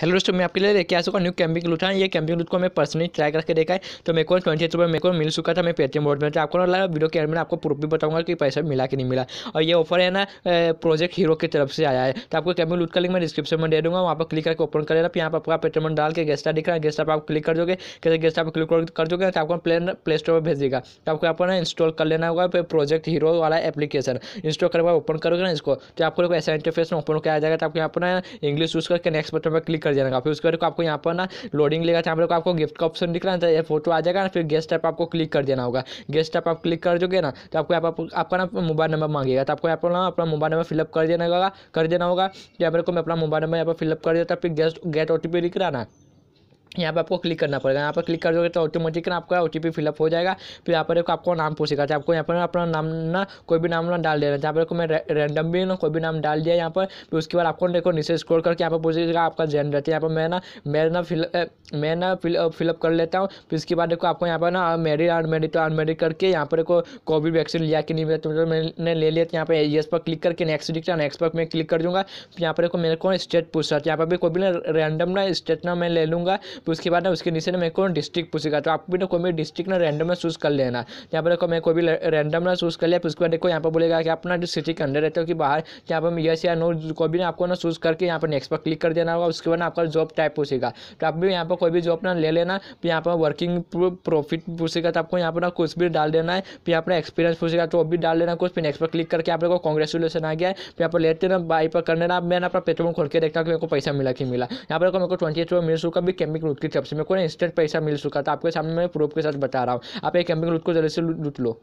hello दोस्तों मैं आपके लिए लेके आ चुका न्यू कैंपिंग लूट है हाँ, ये कैंपिंग लूट को मैं पर्सनली ट्राई करके देखा है तो मेरे को ट्वेंटी रुपये मेरे को मिल चुका था मैं पेटीएम बोर्ड में तो आपको ना वीडियो के एंड में आपको प्रूफ भी बताऊंगा कि पैसा मिला कि नहीं मिला और ये ऑफर है ना प्रोजेक्ट हीरो की तरफ से आया है तो आपको कैंपिंग लूट का लिंक मैं डिस्क्रिप्शन में दे दूँगा वहाँ पर क्लिक करके ओपन कर फिर यहाँ पर आपका पेटीएम डाल के गेस्टा दिख रहा है गेस्टा आप क्लिक कर दोगे कैसे गेस्टा पर क्लिक कर दोगे तो आपको प्लेन प्ले स्टोर पर भेजेगा तो आपको आपको ना इंस्टॉल कर लेना होगा फिर प्रोजेक्ट हीरो वाला एप्लीकेशन इंस्टॉल करके ओपन करोगे ना इसको तो आपको ऐसा इंटरफेस में ओपन किया जाएगा तो आपको यहाँ पर ना इंग्लिश यूज़ करके नेक्स्ट बटन पर क्लिक कर देना फिर उसके बाद आपको यहाँ पर ना लोडिंग लेगा चाहे पर आपको गिफ्ट का ऑप्शन दिख रहा है ये फोटो आ जाएगा ना फिर गेस्ट ऐप आपको क्लिक कर देना होगा गेस्ट ऐप आप क्लिक कर दोगे ना तो आपको आपका ना मोबाइल नंबर मांगेगा तो आपको यहाँ पर ना अपना मोबाइल नंबर फिलअप कर देना होगा कर देना होगा यहाँ पर मैं अपना मोबाइल नंबर यहाँ पर फिलअप कर देता फिर गेस्ट गेट ओ दिख रहा ना यहाँ पर आपको क्लिक करना पड़ेगा यहाँ पर क्लिक कर दोगे तो ऑटोमेटिक ना आपका ओ टी पी फिलअप हो जाएगा फिर यहाँ पर एक आपको नाम पूछेगा तो आपको यहाँ पर अपना नाम ना कोई भी नाम ना डाल देना जहाँ पर मैं रैंडम भी ना कोई भी नाम डाल दिया यहाँ पर फिर उसके बाद आपको देखो नीचे स्क्रॉल करके यहाँ पर पूछेगा आपका जेंडर है तो यहाँ पर मैं ना मैं ना फिल मैं ना फिलअप कर लेता हूँ फिर उसके बाद देखो आपको यहाँ पर ना मेरिड अनमेरिड तो अनमेरिड करके यहाँ पर देखो कोविड वैक्सीन लिया कि नहीं मिला तो मैंने ले लिया तो यहाँ पर एस पर क्लिक करके नेक्स्ट डिक्ट नेक्स्ट पर मैं क्लिक कर दूँगा यहाँ पर देखो मेरे को स्टेट पूछ रहा था तो यहाँ पर भी कोई भी ना रैंडम ना स्टेट ना मैं ले लूँगा फिर उसके बाद ना उसके नीचे ना मेरे को डिस्ट्रिक्ट पूछेगा तो आप भी ना कोई भी डिस्ट्रिक्ट ना रैंडम में चूज़ कर लेना यहाँ पर देखो मैं कोई भी रैंडम ना चूज़ कर लिया फिर उसके बाद देखो यहाँ पर बोलेगा कि आप ना जो सिटी के अंदर रहते हो कि बाहर यहाँ पर यस या नो कोई भी ना आपको ना चूज़ करके यहाँ पर नेक्स्ट पर क्लिक कर देना होगा उसके बाद ना आपका जॉब टाइप पूछेगा तो आप भी यहाँ पर कोई भी जॉब ना ले लेना फिर यहाँ पर वर्किंग प्रॉफिट पूछेगा तो आपको यहाँ पर ना कुछ भी डाल देना है फिर यहाँ पर एक्सपीरियंस पूछेगा तो भी डाल लेना कुछ फिर नेक्स्ट पर क्लिक करके आप लोग को कॉन्ग्रेचुलेसन आ गया फिर यहाँ पर लेते ना बाई पर कर लेना मैं अपना पेट्रोल खोल के देखता हूँ कि मेरे को पैसा मिला कि मिला यहाँ पर मेरे को ट्वेंटी एट मिनट्स का भी कैमिक लूट की तब से मेरे को ना इंस्टेंट पैसा मिल चुका था आपके सामने मैं प्रूफ के साथ बता रहा हूँ आप एक कैंपिंग लूट को जल्दी से लूट लो